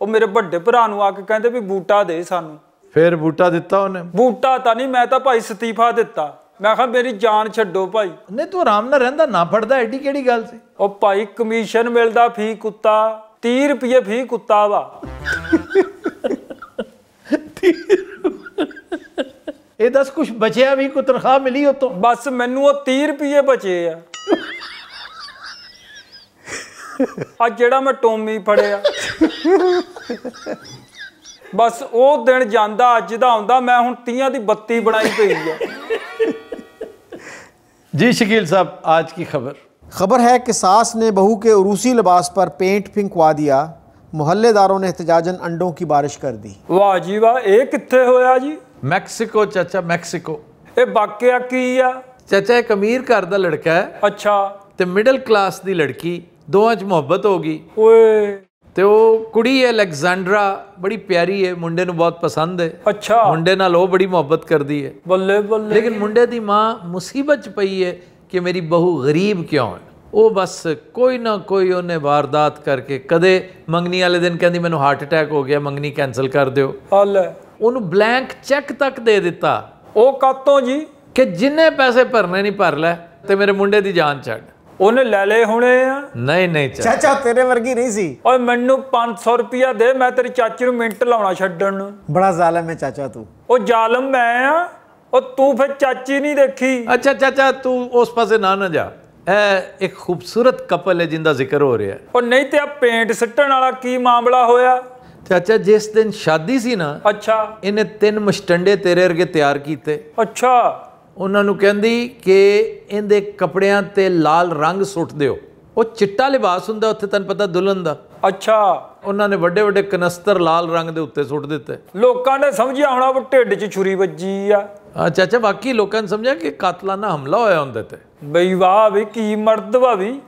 ਉਹ ਮੇਰੇ ਵੱਡੇ ਭਰਾ ਨੂੰ ਆ ਕੇ ਕਹਿੰਦੇ ਵੀ ਬੂਟਾ ਦੇ ਸਾਨੂੰ ਫਿਰ ਬੂਟਾ ਦਿੱਤਾ ਉਹਨੇ ਬੂਟਾ ਤਾਂ ਨਹੀਂ ਮੈਂ ਤਾਂ ਭਾਈ ਸਤੀਫਾ ਦਿੱਤਾ ਮੈਂ ਕਿਹਾ ਮੇਰੀ ਜਾਨ ਛੱਡੋ ਭਾਈ ਨਹੀਂ ਤੂੰ ਆਰਾਮ ਨਾਲ ਰਹਿੰਦਾ ਨਾ ਫੜਦਾ ਐਡੀ ਕਿਹੜੀ ਗੱਲ ਸੀ ਉਹ ਭਾਈ ਕਮਿਸ਼ਨ ਮਿਲਦਾ ਫੀ ਕੁੱਤਾ 30 ਰੁਪਏ ਫੀ ਕੁੱਤਾ ਵਾ ਇਹ ਦੱਸ ਕੁਝ ਬਚਿਆ ਵੀ ਕੋ ਤਨਖਾਹ ਮਿਲੀ ਉਹ ਤੋਂ ਬਸ ਮੈਨੂੰ ਉਹ 30 ਰੁਪਏ ਬਚੇ ਆ ਆ ਜਿਹੜਾ ਮੈਂ ਟੋਮੀ ਫੜਿਆ ਬਸ ਉਹ ਦਿਨ ਜਾਂਦਾ ਅੱਜ ਦਾ ਆਉਂਦਾ ਮੈਂ ਹੁਣ 30 ਦੀ ਬੱਤੀ ਬਣਾਈ ਪਈ ਆ जी शकील साहब आज की खबर खबर है कि सास ने बहू के रूसी लिबास पर पेंट फिंकवा दिया मोहल्लेदारों ने एहतजाजन अंडों की बारिश कर दी वाह जी वाह ये कितने ਹੋਇਆ जी मैक्सिको चाचा मैक्सिको ये वाकया की आ चाचा एक अमीर घर का लड़का है अच्छा ਤੇ ਮਿਡਲ क्लास ਦੀ लड़की ਦੋਵਾਂ च ਮੁਹੱਬਤ होगी ਤੇ ਉਹ ਕੁੜੀ ਹੈ ਅਲੈਗਜ਼ੈਂਡਰਾ ਬੜੀ ਪਿਆਰੀ ਹੈ ਮੁੰਡੇ ਨੂੰ ਬਹੁਤ ਪਸੰਦ ਹੈ ਅੱਛਾ ਮੁੰਡੇ ਨਾਲ ਉਹ ਬੜੀ ਮੁਹੱਬਤ ਕਰਦੀ ਹੈ ਬੱਲੇ ਬੱਲੇ ਲੇਕਿਨ ਮੁੰਡੇ ਦੀ ਮਾਂ ਮੁਸੀਬਤ ਚ ਪਈ ਹੈ ਕਿ ਮੇਰੀ ਬਹੂ ਗਰੀਬ ਕਿਉਂ ਹੈ ਉਹ ਬਸ ਕੋਈ ਨਾ ਕੋਈ ਉਹਨੇ ਵਾਰਦਾਤ ਕਰਕੇ ਕਦੇ ਮੰਗਣੀ ਵਾਲੇ ਦਿਨ ਕਹਿੰਦੀ ਮੈਨੂੰ ਹਾਰਟ ਅਟੈਕ ਹੋ ਗਿਆ ਮੰਗਣੀ ਕੈਨਸਲ ਕਰ ਦਿਓ ਹਲ ਉਹਨੂੰ ਬਲੈਂਕ ਚੈੱਕ ਤੱਕ ਦੇ ਦਿੱਤਾ ਉਹ ਕਾਤੋਂ ਜੀ ਕਿ ਜਿੰਨੇ ਪੈਸੇ ਭਰਨੇ ਨਹੀਂ ਭਰ ਲੈ ਤੇ ਮੇਰੇ ਮੁੰਡੇ ਦੀ ਜਾਨ ਛੱਡ ਉਹਨੇ ਲੈ ਲਏ ਹੋਣੇ ਆ ਨਹੀਂ ਨਹੀਂ ਚਾਚਾ ਤੇਰੇ ਵਰਗੀ ਨਹੀਂ ਸੀ ਓਏ ਮੈਨੂੰ 500 ਰੁਪਿਆ ਦੇ ਮੈਂ ਤੇਰੇ ਚਾਚੇ ਨੂੰ ਮਿੰਟ ਲਾਉਣਾ ਛੱਡਣ ਨੂੰ ਬੜਾ ਜ਼ਾਲਮ ਹੈ ਚਾਚਾ ਤੂੰ ਉਹ ਜ਼ਾਲਮ ਮੈਂ ਆ ਉਹ ਤੂੰ ਫਿਰ ਚਾਚੀ ਨਹੀਂ ਦੇਖੀ ਅੱਛਾ ਚਾਚਾ ਤੂੰ ਉਸ ਪਾਸੇ ਨਾ ਨਾ ਜਾ ਇਹ ਇੱਕ ਖੂਬਸੂਰਤ ਕਪਲ ਹੈ ਜਿੰਦਾ ਜ਼ਿਕਰ ਹੋ ਰਿਹਾ ਉਹ ਨਹੀਂ ਤੇ ਆ ਪੇਂਟ ਸੱਟਣ ਵਾਲਾ ਕੀ ਮਾਮਲਾ ਹੋਇਆ ਚਾਚਾ ਜਿਸ ਦਿਨ ਸ਼ਾਦੀ ਸੀ ਨਾ ਅੱਛਾ ਇਹਨੇ ਤਿੰਨ ਮਸ਼ਟੰਡੇ ਤੇਰੇ ਵਰਗੇ ਤਿਆਰ ਕੀਤੇ ਅੱਛਾ ਉਹਨਾਂ ਨੂੰ ਕਹਿੰਦੀ ਕਿ ਇਹਦੇ ਕੱਪੜਿਆਂ ਤੇ ਲਾਲ ਰੰਗ ਸੁੱਟ ਦਿਓ ਉਹ ਚਿੱਟਾ ਲਿਬਾਸ ਹੁੰਦਾ ਉੱਥੇ ਤਨ ਪਤਾ ਦੁਲਹਨ ਦਾ ਅੱਛਾ ਉਹਨਾਂ ਨੇ ਵੱਡੇ ਵੱਡੇ ਕਨਸਤਰ ਲਾਲ ਰੰਗ ਦੇ ਉੱਤੇ ਸੁੱਟ ਦਿੱਤੇ ਲੋਕਾਂ ਨੇ ਸਮਝਿਆ ਹੋਣਾ ਉਹ ਢਿੱਡ 'ਚ ਛੁਰੀ ਵੱਜੀ ਆ ਅੱਛਾ ਅੱਛਾ ਬਾਕੀ ਲੋਕਾਂ ਨੇ ਸਮਝਿਆ ਕਿ ਕਾਤਲਾਨਾ ਹਮਲਾ ਹੋਇਆ ਹੁੰਦਾ ਤੇ ਬਈ ਵਾਹ ਵੀ ਕੀ ਮਰਦਵਾ ਵੀ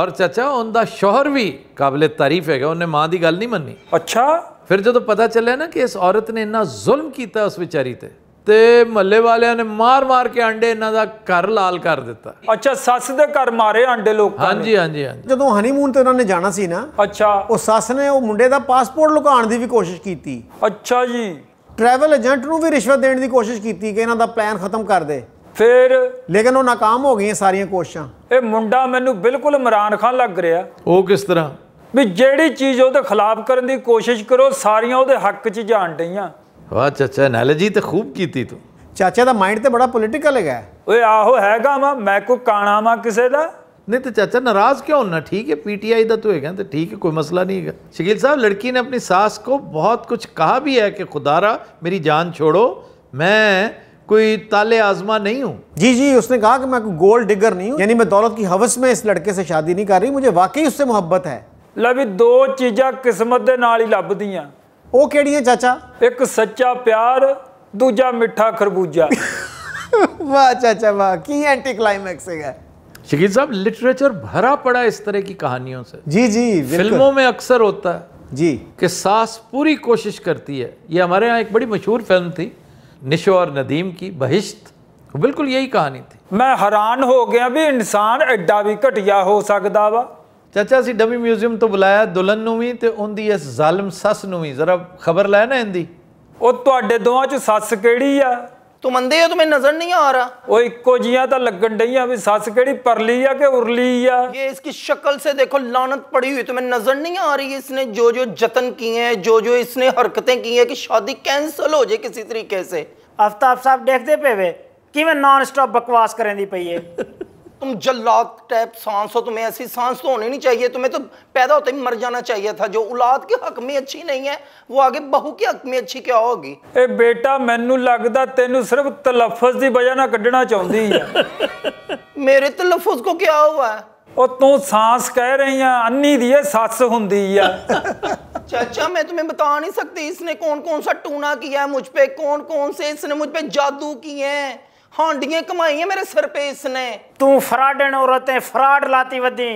ਔਰ ਚਾਚਾ ਉਹਦਾ ਸ਼ੋਹਰ ਵੀ ਕਾਬਲੇ ਤਾਰੀਫ ਹੈਗਾ ਉਹਨੇ ਮਾਂ ਦੀ ਗੱਲ ਨਹੀਂ ਮੰਨੀ ਅੱਛਾ ਫਿਰ ਜਦੋਂ ਪਤਾ ਚੱਲਿਆ ਨਾ ਕਿ ਇਸ ਔਰਤ ਨੇ ਇੰਨਾ ਜ਼ੁਲਮ ਕੀਤਾ ਉਸ ਵਿਚਾਰੀ ਤੇ ਤੇ ਮੱਲੇ ਵਾਲਿਆਂ ਨੇ ਮਾਰ-ਮਾਰ ਕੇ ਅੰਡੇ ਇਹਨਾਂ ਦਾ ਘਰ ਲਾਲ ਕਰ ਦਿੱਤਾ ਅੱਛਾ ਸੱਸ ਦੇ ਘਰ ਮਾਰੇ ਅੰਡੇ ਲੋਕਾਂ ਨੇ ਹਾਂਜੀ ਹਾਂਜੀ ਹਾਂਜੀ ਜਦੋਂ ਹਨੀਮੂਨ ਤੇ ਉਹਨਾਂ ਨੇ ਜਾਣਾ ਸੀ ਨਾ ਅੱਛਾ ਉਹ ਸੱਸ ਨੇ ਉਹ ਮੁੰਡੇ ਦਾ ਪਾਸਪੋਰਟ ਲੁਕਾਉਣ ਦੀ ਵੀ ਕੋਸ਼ਿਸ਼ ਕੀਤੀ ਅੱਛਾ ਜੀ ਟਰੈਵਲ ਏਜੰਟ ਨੂੰ ਵੀ ਰਿਸ਼ਵਤ ਦੇਣ ਦੀ ਕੋਸ਼ਿਸ਼ ਕੀਤੀ ਕਿ ਇਹਨਾਂ ਦਾ ਪਲਾਨ ਖਤਮ ਕਰ ਦੇ ਫਿਰ ਲੇਕਿਨ ਉਹ ناکਾਮ ਹੋ ਗਈਆਂ ਸਾਰੀਆਂ ਕੋਸ਼ਿਸ਼ਾਂ ਇਹ ਮੁੰਡਾ ਮੈਨੂੰ ਬਿਲਕੁਲ ਇਮਰਾਨ ਖਾਨ ਲੱਗ ਰਿਹਾ ਉਹ ਕਿਸ ਤਰ੍ਹਾਂ ਵੀ ਜਿਹੜੀ ਚੀਜ਼ ਉਹਦੇ ਖਿਲਾਫ ਕਰਨ ਦੀ ਕੋਸ਼ਿਸ਼ ਕਰੋ ਸਾਰੀਆਂ ਉਹਦੇ ਹੱਕ 'ਚ ਜਾਣ ਡਈਆਂ वाह चाचा एनालॉजी तो खूब की थी तू चाचा का माइंड तो बड़ा पोलिटिकल है ਓਏ आहो ਹੈਗਾ ਮਾ मैं को ਕਾਣਾ वा किसी का नहीं तो चाचा नाराज क्यों होना ठीक है पीटीआई का तो है तो ठीक है कोई मसला नहीं है शकील साहब लड़की ने अपनी सास को बहुत कुछ कहा भी है कि खुदारा मेरी जान छोड़ो मैं कोई ताले आजमा नहीं हूँ जी जी उसने कहा कि मैं कोई गोल्ड डिगर नहीं हूँ यानी मैं दौलत की हवस में इस लड़के से शादी नहीं कर रही मुझे वाकई उससे मोहब्बत है लवी दो चीज़ा किस्मत के नाल ही लभदियाँ ਉਹ है चाचा एक सच्चा प्यार दूजा मिठा खरबूजा वाह चाचा वाह की एंटी क्लाइमैक्स है शकील साहब लिटरेचर भरा पड़ा इस तरह की कहानियों से जी जी फिल्मों में अक्सर होता है जी कि सास पूरी कोशिश करती है ये हमारे यहाँ एक बड़ी मशहूर फिल्म थी निशो और नदीम की बहिश्त बिल्कुल यही कहानी थी मैं हैरान हो गया भी इंसान एडा भी घटिया हो सकता वा ਚਾਚਾ ਅਸੀਂ ਡਮੀ ਮਿਊਜ਼ੀਅਮ ਤੋਂ ਬੁਲਾਇਆ ਦੁਲਨ ਨੂੰ ਵੀ ਤੇ ਉਹਦੀ ਇਸ ਜ਼ਾਲਮ ਸੱਸ ਨੂੰ ਵੀ ਜ਼ਰਾ ਖਬਰ ਲੈ ਨਾ ਇਹਦੀ ਉਹ ਤੁਹਾਡੇ ਦੋਵਾਂ ਚ ਸੱਸ ਕਿਹੜੀ ਆ ਤੂੰ ਮੰਦੇ ਹੋ ਤੂੰ ਮੈਨੂੰ ਨਜ਼ਰ ਨਹੀਂ ਆ ਰਹਾ ਉਹ ਇੱਕੋ ਜੀਆਂ ਤਾਂ ਲੱਗਣ ਡਈਆਂ ਵੀ ਸੱਸ ਕਿਹੜੀ ਪਰਲੀ ਆ ਕਿ ਉਰਲੀ ਆ ਇਹ ਇਸ ਦੀ ਸ਼ਕਲ ਸੇ ਦੇਖੋ ਲਾਨਤ ਪੜੀ ਹੋਈ ਤੂੰ ਮੈਨੂੰ ਨਜ਼ਰ ਨਹੀਂ ਆ ਰਹੀ ਇਸਨੇ ਜੋ ਜੋ ਯਤਨ ਕੀਏ ਹੈ ਜੋ ਜੋ ਇਸਨੇ ਹਰਕਤਾਂ ਕੀਏ ਕਿ ਸ਼ਾਦੀ ਕੈਨਸਲ ਹੋ ਜੇ ਕਿਸੇ ਤਰੀਕੇ ਸੇ ਆਫਤਾਬ ਸਾਹਿਬ ਦੇਖਦੇ ਪਏ ਵੇ ਕਿਵੇਂ ਨਾਨ ਸਟਾਪ ਬਕਵਾਸ ਕਰਨ ਦੀ ਪਈ ਏ तुम जल्लाद टाइप सांस हो तुम्हें ऐसी सांस तो होनी नहीं चाहिए तुम्हें तो पैदा होते ही मर जाना चाहिए था जो औलाद के हक में अच्छी नहीं है वो आगे बहू के हक में अच्छी क्या होगी ए बेटा ਮੈਨੂੰ ਲੱਗਦਾ ਤੈਨੂੰ ਸਿਰਫ ਤਲਫ਼ਜ਼ ਦੀ ਵਜ੍ਹਾ ਨਾਲ ਕੱਢਣਾ ਚਾਹੁੰਦੀ मेरे तलफज को क्या हुआ है ਉਹ ਤੂੰ सांस ਕਹਿ ਰਹੀ ਆ ਅੰਨੀ ਦੀ ਇਹ ਸੱਸ ਹੁੰਦੀ ਆ चाचा मैं तुम्हें बता नहीं सकती इसने कौन कौन सा टूना किया है मुझ पे कौन कौन से इसने मुझ पे जादू किए हैं हांडियां कमाई है मेरे सिर पे इसने तू फ्राडन औरतें फ्रॉड लाती वदी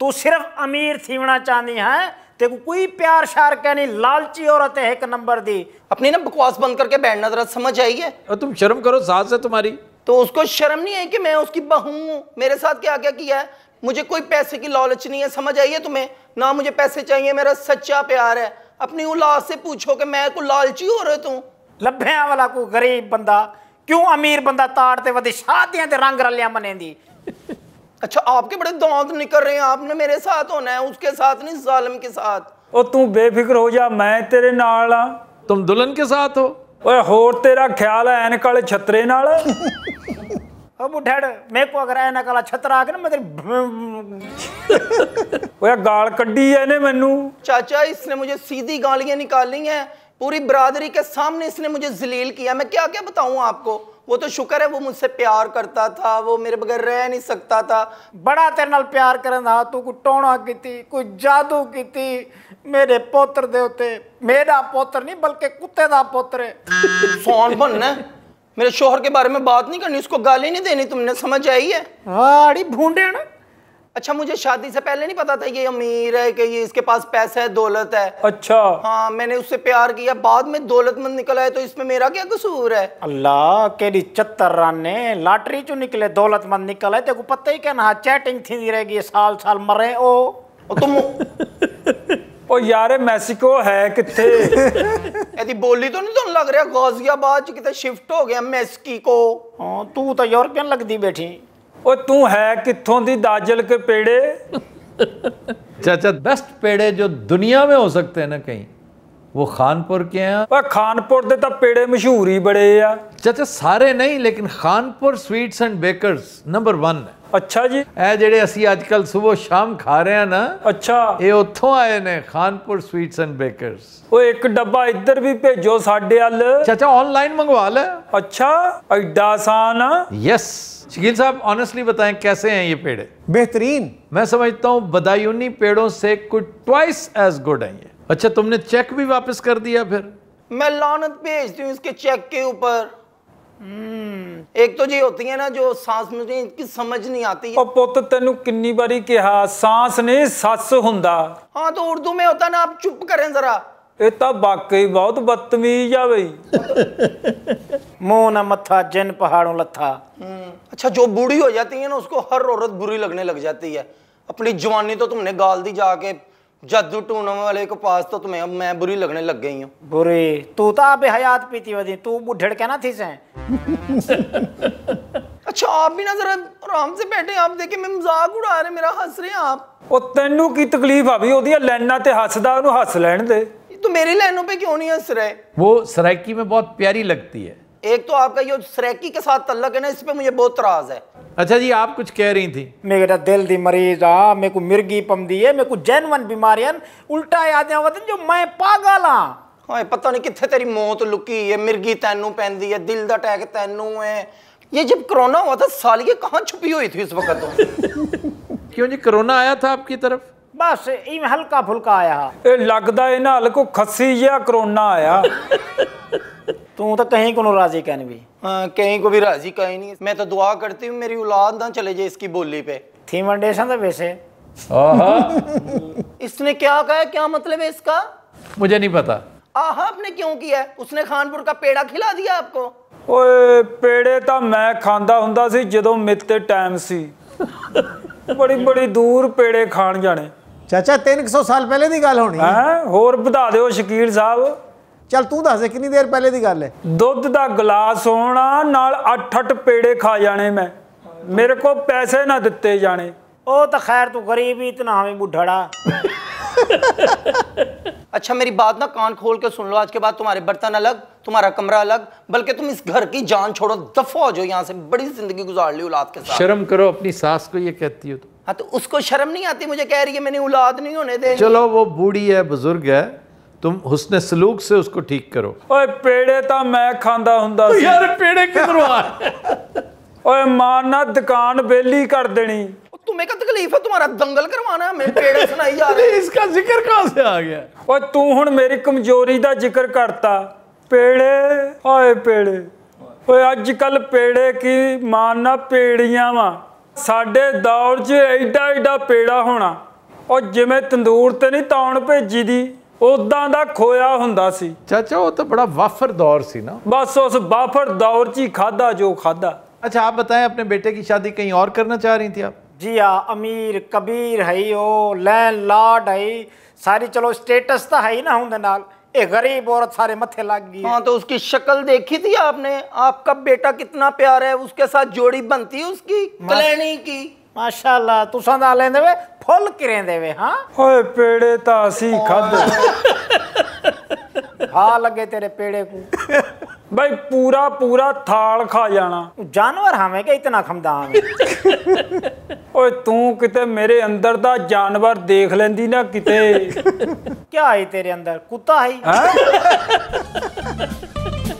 तू सिर्फ अमीर थीवना चाहनी है तेको कोई प्यार शार का नहीं लालची औरत है एक नंबर दी अपनी ना बकवास बंद करके बैठना जरा समझ आई है और तुम शर्म करो सास से तुम्हारी तो उसको शर्म नहीं है कि मैं उसकी बहू हूँ मेरे साथ क्या क्या किया है मुझे कोई पैसे की लालच नहीं है समझ आई है तुम्हें ना मुझे पैसे चाहिए मेरा सच्चा प्यार है अपनी औलाद से पूछो कि मैं को लालची हो रहे तू लभ्या वाला को गरीब बंदा ਕਿਉਂ ਅਮੀਰ ਬੰਦਾ ਤਾੜ ਤੇ ਵਧੇ ਸ਼ਾਦੀਆਂ ਤੇ ਰੰਗ ਰਲਿਆ ਮਨੇਂਦੀ ਅੱਛਾ ਆਪਕੇ ਬੜੇ ਦੌਂਦ ਨਿਕਲ ਰਹੇ ਆ ਆਪਨੇ ਮੇਰੇ ਸਾਥ ਹੋਣਾ ਹੈ ਉਸਕੇ ਸਾਥ ਨਹੀਂ ਜ਼ਾਲਮ ਕੇ ਸਾਥ ਓ ਤੂੰ ਬੇਫਿਕਰ ਹੋ ਜਾ ਮੈਂ ਤੇਰੇ ਨਾਲ ਆ ਤੂੰ ਦੁਲਨ ਕੇ ਸਾਥ ਹੋ ਓਏ ਹੋਰ ਤੇਰਾ ਖਿਆਲ ਹੈ ਐਨ ਕਾਲੇ ਛਤਰੇ ਨਾਲ ਓ ਬੁੱਢੜ ਮੇਕੋ ਅਗਰ ਐਨ ਕਾਲਾ ਛਤਰਾ ਆ ਕੇ ਨਾ ਮੈਂ ਤੇਰੀ ਓਏ ਗਾਲ ਕੱਢੀ ਐ ਇਹਨੇ ਮੈਨੂੰ ਚਾਚਾ ਇਸਨੇ ਮੈਨੂੰ ਸਿੱਧੀ ਗਾਲੀਆਂ ਲਈਆਂ पूरी बरादरी के सामने इसने मुझे जलील किया मैं क्या क्या बताऊँ आपको वो तो शुक्र है वो मुझसे प्यार करता था वो मेरे बगैर रह नहीं सकता था बड़ा तेरे नाल प्यार करन तू कोई टोणा की कोई जादू की मेरे पोत्र दे उते मेरा पोत्र नहीं बल्कि कुत्ते का पोत्र है फोन बनना मेरे शोहर के बारे में बात नहीं करनी उसको गाली नहीं देनी तुमने समझ आई है हाँ भूडे ना अच्छा मुझे शादी से पहले नहीं पता था ये अमीर है कि ये इसके पास पैसा है दौलत है अच्छा हाँ मैंने उससे प्यार किया बाद में दौलतमंद निकला है तो इसमें मेरा क्या कसूर है अल्लाह केड़ी चत्तर राने लाटरी चो निकले दौलतमंद निकला है तेको पता ही क्या चैटिंग थी रहेगी साल साल मरे ओ तुम ਉਹ ਯਾਰ ਮੈਕਸੀਕੋ ਹੈ ਕਿੱਥੇ ਇਹਦੀ ਬੋਲੀ ਤੋਂ ਨਹੀਂ लग रहा गाजियाबाद च ਚ शिफ्ट हो गया ਗਿਆ ਮੈਕਸੀਕੋ ਹਾਂ ਤੂੰ ਤਾਂ ਯੂਰਪੀਅਨ ਲੱਗਦੀ ਬੈਠੀ ਉਹ ਤੂੰ ਹੈ ਕਿੱਥੋਂ ਦੀ ਦਾਜਲ ਕੇ ਪੇੜੇ ਚਾਚਾ ਬੈਸਟ ਪੇੜੇ ਜੋ ਦੁਨੀਆ ਵਿੱਚ ਹੋ ਸਕਤੇ हैं ना ਉਹ ਖਾਨਪੁਰ ਕੇ ਆ ਪਰ ਖਾਨਪੁਰ ਦੇ ਤਾਂ ਪੇੜੇ ਮਸ਼ਹੂਰ ਹੀ ਬੜੇ ਆ ਚਾਚਾ ਸਾਰੇ ਨਹੀਂ ਲੇਕਿਨ Khanpur sweets and bakers number 1 ਅੱਛਾ ਜੀ ਇਹ ਜਿਹੜੇ ਅਸੀਂ ਅੱਜ ਕੱਲ ਸਵੇਰ ਸ਼ਾਮ ਖਾ ਰਹੇ ਆ ਨਾ ਅੱਛਾ ਇਹ ਉੱਥੋਂ ਆਏ ਨੇ ਖਾਨਪੁਰ ਸਵੀਟਸ ਐਂਡ ਬੇਕਰਸ ਉਹ ਇੱਕ ਡੱਬਾ ਇੱਧਰ ਵੀ ਭੇਜੋ ਸਾਡੇ ਵੱਲ ਚਾਚਾ ਆਨਲਾਈਨ ਮੰਗਵਾ ਲੈ ਅੱਛਾ ਐਡਾ ਆਸਾਨ ਆ ਯੈਸ शकील साहब ऑनेस्टली बताएं कैसे हैं ये पेड़ बेहतरीन मैं समझता हूँ बदायूनी पेड़ों से कुछ ट्वाइस एज गुड है ये अच्छा तुमने चेक भी वापस कर दिया फिर मैं लानत भेजती हूँ इसके चेक के ऊपर हम्म, एक तो जी होती है ना जो सांस मुझे इनकी समझ नहीं आती और पुत तेन किन्नी बारी कहा सांस ने सस हुंदा हाँ तो उर्दू में होता ना आप चुप करें जरा ਇਹ ਤਾਂ ਵਾਕਈ ਬਹੁਤ ਬਦਤਮੀਜ਼ ਆ ਬਈ ਮੂੰਹ ਨਾ ਮੱਥਾ ਜਨ ਪਹਾੜੋਂ ਲੱਥਾ ਅੱਛਾ ਜੋ ਬੁੜੀ ਹੋ ਜਾਂਦੀ ਹੈ ਨਾ ਉਸਕੋ ਹਰ ਔਰਤ ਬੁਰੀ ਲੱਗਣੇ ਲੱਗ ਜਾਂਦੀ ਹੈ ਆਪਣੀ ਜਵਾਨੀ ਤੋਂ ਤੁਮਨੇ ਗਾਲ ਦੀ ਜਾ ਕੇ ਜਾਦੂ ਟੂਣ ਵਾਲੇ ਕੋ ਪਾਸ ਤੋਂ ਤੁਮੇ ਮੈਂ ਬੁਰੀ ਲੱਗਣੇ ਲੱਗ ਗਈ ਹਾਂ ਬੁਰੀ ਤੂੰ ਤਾਂ ਆਪੇ ਹਯਾਤ ਪੀਤੀ ਵਦੀ ਤੂੰ ਬੁੱਢੜ ਕੇ ਨਾ ਥੀ ਸੈਂ ਅੱਛਾ ਆਪ ਵੀ ਨਾ ਜ਼ਰਾ ਆਰਾਮ ਸੇ ਬੈਠੇ ਆਪ ਦੇਖੇ ਮੈਂ ਮਜ਼ਾਕ ਉਡਾ ਰਹੇ ਮੇਰਾ ਹੱਸ ਰਿਹਾ ਆਪ ਉਹ ਤੈਨੂੰ ਕੀ ਤਕਲੀਫ ਆ ਵੀ ਉਹਦੀਆਂ ਲੈਣਾਂ ਤੇ ਹੱਸਦਾ ਉਹਨੂੰ ਹੱਸ ਲੈਣ ਦੇ तो मेरी लाइनों पे क्यों नहीं है सराय वो सरायकी में बहुत प्यारी लगती है एक तो आपका ये सरायकी के साथ तल्लक है ना इस पे मुझे बहुत तराज है अच्छा जी आप कुछ कह रही थी मेरा दिल दी मरीज आ मेरे को मिर्गी पमदी है मेरे को जैनवन बीमारियां उल्टा याद आवत जो मैं पागल हां ਹਾਏ पता नहीं ਕਿੱਥੇ तेरी मौत लुकी है मिर्गी ਤੈਨੂੰ ਪੈਂਦੀ है दिल ਦਾ अटैक ਤੈਨੂੰ है ये जब कोरोना हुआ था सालिए कहाँ छुपी हुई थी उस वक्त क्यों जी कोरोना आया था आपकी तरफ ਬਸ ਇਵੇਂ ਹਲਕਾ ਫੁਲਕਾ ਆਇਆ ਇਹ ਲੱਗਦਾ ਇਹਨਾਂ ਹਲ ਕੋ ਖੱਸੀ ਜਾਂ ਕਰੋਨਾ तू तो कहीं को राजी कहने भी हाँ कहीं को भी राजी कहीं नहीं मैं तो दुआ करती हूँ मेरी औलाद ना चले जाए इसकी बोली पे थी मंडेशन था तो वैसे इसने क्या कहा क्या मतलब है इसका मुझे नहीं पता आह आपने क्यों किया उसने खानपुर का पेड़ा खिला दिया आपको ओए पेड़े तो मैं खांदा हुंदा सी जदों टाइम सी बड़ी बड़ी दूर पेड़े खान जाने ਚਾਚਾ 300 ਸਾਲ ਪਹਿਲੇ ਦੀ ਗੱਲ ਹੋਣੀ ਹੈ ਹੋਰ ਵਧਾ ਦਿਓ ਸ਼ਕੀਲ ਸਾਹਿਬ ਚਲ ਤੂੰ ਦੱਸ ਦੇ ਕਿੰਨੀ ਦੇਰ ਪਹਿਲੇ ਦੀ ਗੱਲ ਹੈ ਦੁੱਧ ਦਾ ਗਲਾਸ ਹੋਣਾ ਨਾਲ 8-8 ਪੇੜੇ ਖਾ ਜਾਣੇ ਮੈਂ ਮੇਰੇ ਕੋ ਪੈਸੇ ਨਾ ਦਿੱਤੇ ਜਾਣੇ ਉਹ ਤਾਂ ਖੈਰ ਤੂੰ ਗਰੀਬ ਹੀ ਤਨਾਵੇਂ ਹਵੇਂ ਬੁੱਢੜਾ अच्छा मेरी बात ना कान खोल के सुन लो आज के बाद तुम्हारे बर्तन अलग तुम्हारा कमरा अलग बल्कि तुम इस घर की जान छोड़ो दफा हो जाओ यहाँ से बड़ी जिंदगी गुजार ली औलाद के साथ शर्म करो अपनी सास को ये कहती हो तो। हाँ तो उसको शर्म नहीं आती मुझे कह रही है मैंने औलाद नहीं होने दे चलो वो बूढ़ी है बुजुर्ग है तुम हुस्न सलूक से उसको ठीक करो ओए पेड़े तो मैं खांदा हुंदा तो यार पेड़े किधर आ ओए मां ना दुकान बेली कर देनी ਤੂੰ ਮੇਕਾ ਤਕਲੀਫ ਹੈ ਤੁਹਾਡਾ ਦੰਗਲ ਕਰਵਾਣਾ ਮੈਂ ਪੇੜਾ ਸੁਣਾਈ ਜਾ ਰਿਹਾ ਇਸ ਦਾ ਜ਼ਿਕਰ ਕਾਹ ਸੇ ਆ ਗਿਆ ਓਏ ਤੂੰ ਹੁਣ ਮੇਰੀ ਕਮਜ਼ੋਰੀ ਦਾ ਜ਼ਿਕਰ ਕਰਤਾ ਪੇੜੇ ਓਏ ਪੇੜੇ ਓਏ ਅੱਜ ਕੱਲ ਪੇੜੇ ਕੀ ਮਾਨ ਨਾ ਪੇੜੀਆਂ ਵਾ ਸਾਡੇ ਦੌਰ 'ਚ ਐਡਾ ਐਡਾ ਪੇੜਾ ਹੋਣਾ ਓ ਜਿਵੇਂ ਤੰਦੂਰ ਤੇ ਨਹੀਂ ਤਾਉਣ ਭੇਜੀ ਦੀ ਉਦਾਂ ਦਾ ਖੋਇਆ ਹੁੰਦਾ ਸੀ ਚਾਚਾ ਉਹ ਤਾਂ ਬੜਾ ਵਾਫਰ ਦੌਰ ਸੀ ਨਾ ਬਸ ਉਸ ਵਾਫਰ ਦੌਰ 'ਚ ਹੀ ਖਾਦਾ ਜੋ ਖਾਦਾ ਅੱਛਾ ਆਪ ਬਤਾਏ ਆਪਣੇ ਬੇਟੇ ਦੀ ਸ਼ਾਦੀ ਕਹੀਂ ਔਰ ਕਰਨਾ ਚਾਹ ਰਹੀ ਸੀ ਆਪ जिया अमीर कबीर है ओ लैन लाड है सारी चलो स्टेटस तो है ही ना हूं ये गरीब औरत सारे मथे लग गई हाँ तो उसकी शक्ल देखी थी आपने आपका बेटा कितना प्यार है उसके साथ जोड़ी बनती उसकी कलैनी की माशाल्लाह तुसा दा लेंदे वे फुल किरें देवे हाँ पेड़े ता असी खादे ਥਾਲ ਲੱਗੇ ਤੇਰੇ ਪੇੜੇ को ਬਈ ਪੂਰਾ ਪੂਰਾ ਥਾਲ ਖਾ ਜਾਣਾ ਜਾਨਵਰ ਹਾਵੇਂ ਕਿ ਇਤਨਾ ਖਮਦਾਨ ਓਏ ਤੂੰ ਕਿਤੇ ਮੇਰੇ ਅੰਦਰ ਦਾ ਜਾਨਵਰ ਦੇਖ ਲੈਂਦੀ ਨਾ ਕਿਤੇ ਕੀ ਹੈ ਤੇਰੇ ਅੰਦਰ ਕੁੱਤਾ ਹੈ ਹਾਂ